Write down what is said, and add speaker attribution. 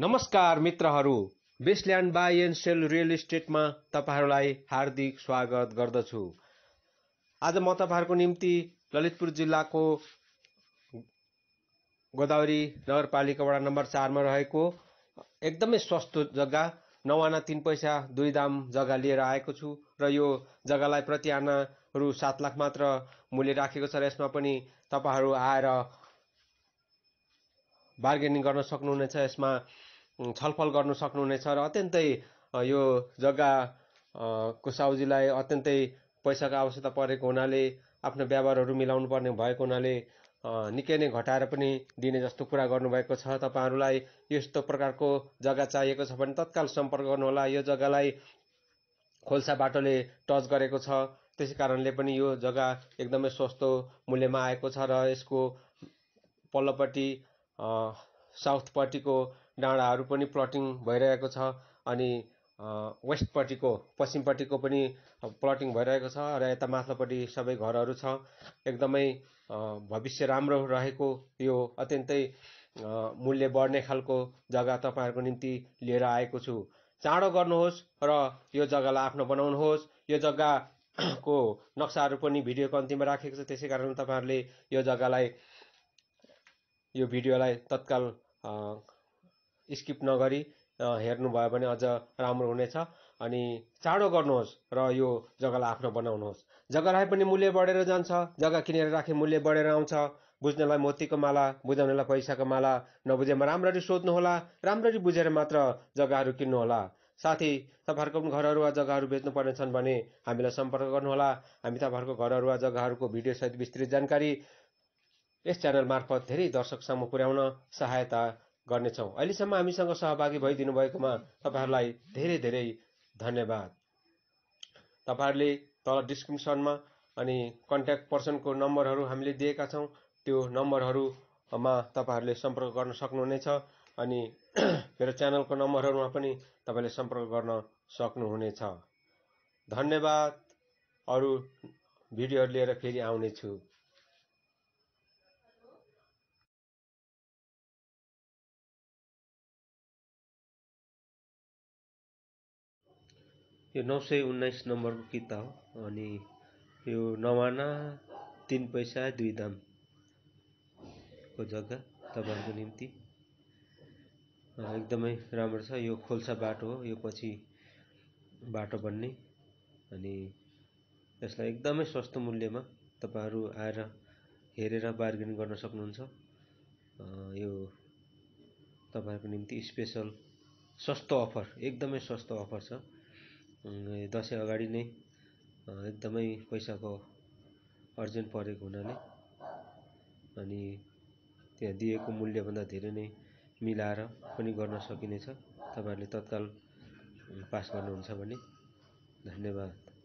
Speaker 1: नमस्कार मित्रहरू Bestland buy and sell real इस्टेटमा तपाईँहरूलाई हार्दिक स्वागत गर्दछु आज म तपाईँहरूको निम्ति ललितपुर जिल्लाको गोदावरी नगरपालिका वडा नम्बर चारमा रहेको एकदमै सस्तो जग्गा नवाना तिन पैसा दुई दाम जग्गा लिएर आएको छु र यो जग्गालाई प्रति आना रु सात लाख मात्र मूल्य राखेको छ र यसमा पनि तपाईँहरू आएर बार्गेनिङ गर्न सक्नुहुनेछ यसमा छलफल गर्न सक्नुहुनेछ र अत्यन्तै यो जग्गा को साउजीलाई अत्यन्तै पैसाको आवश्यकता परेको हुनाले आफ्नो व्यवहारहरू मिलाउनु पर्ने भएको हुनाले निकै नै घटाएर पनि दिने जस्तो कुरा गर्नुभएको छ तपाईँहरूलाई यस्तो प्रकारको जग्गा चाहिएको छ भने तत्काल सम्पर्क गर्नुहोला यो जग्गालाई खोल्सा बाटोले टच गरेको छ त्यसै कारणले पनि यो जग्गा एकदमै सस्तो मूल्यमा आएको छ र यसको पल्लोपट्टि साउथपट्टिको डाँडाहरू पनि प्लटिङ भइरहेको छ अनि वेस्टपट्टिको पश्चिमपट्टिको पनि प्लटिङ भइरहेको छ र यता माथिल्लोपट्टि सबै घरहरू छ एकदमै भविष्य राम्रो रहेको यो अत्यन्तै मूल्य बढ्ने खालको जग्गा तपाईँहरूको निम्ति लिएर आएको छु चाँडो गर्नुहोस् र यो जग्गालाई आफ्नो बनाउनुहोस् यो जग्गाको नक्साहरू पनि भिडियोको अन्तिममा राखेको छ त्यसै कारण तपाईँहरूले यो जग्गालाई यो भिडियोलाई तत्काल स्किप नगरी हेर्नुभयो भने अझ राम्रो हुनेछ अनि चाँडो गर्नुहोस् र यो जग्गालाई आफ्नो बनाउनुहोस् जग्गालाई पनि मूल्य बढेर जान्छ जग्गा किनेर राखे मूल्य बढेर आउँछ बुझ्नेलाई मोतीको माला बुझाउनलाई पैसाको माला नबुझेमा राम्ररी सोध्नुहोला राम्ररी बुझेर मात्र जग्गाहरू किन्नुहोला साथै तपाईँहरूको पनि घरहरू वा जग्गाहरू पर्ने छन् भने हामीलाई सम्पर्क गर्नुहोला हामी तपाईँहरूको घरहरू वा जग्गाहरूको भिडियोसहित विस्तृत जानकारी यस च्यानल मार्फत धेरै दर्शकसम्म पुर्याउन सहायता गर्नेछौँ अहिलेसम्म हामीसँग सहभागी भइदिनु भएकोमा तपाईँहरूलाई धेरै धेरै धन्यवाद तपाईँहरूले तल डिस्क्रिप्सनमा अनि कन्ट्याक्ट पर्सनको नम्बरहरू हामीले दिएका छौँ त्यो नम्बरहरूमा तपाईँहरूले सम्पर्क गर्न सक्नुहुनेछ अनि मेरो च्यानलको नम्बरहरूमा पनि तपाईँले सम्पर्क गर्न सक्नुहुनेछ धन्यवाद अरू भिडियोहरू लिएर फेरि आउनेछु यो नौ सय उन्नाइस नम्बरको किता हो अनि यो नवाना तिन पैसा दुई दामको जग्गा तपाईँहरूको निम्ति एकदमै राम्रो छ यो खोल्सा बाटो हो यो पछि बाटो बन्ने अनि यसलाई एकदमै सस्तो मूल्यमा तपाईँहरू आएर हेरेर बार्गेन गर्न सक्नुहुन्छ यो तपाईँहरूको निम्ति स्पेसल सस्तो अफर एकदमै सस्तो अफर छ दसैँ अगाडि नै एकदमै पैसाको अर्जेन्ट परेको हुनाले अनि त्यहाँ दिएको मूल्यभन्दा धेरै नै मिलाएर पनि गर्न सकिनेछ तपाईँहरूले तत्काल पास गर्नुहुन्छ भने धन्यवाद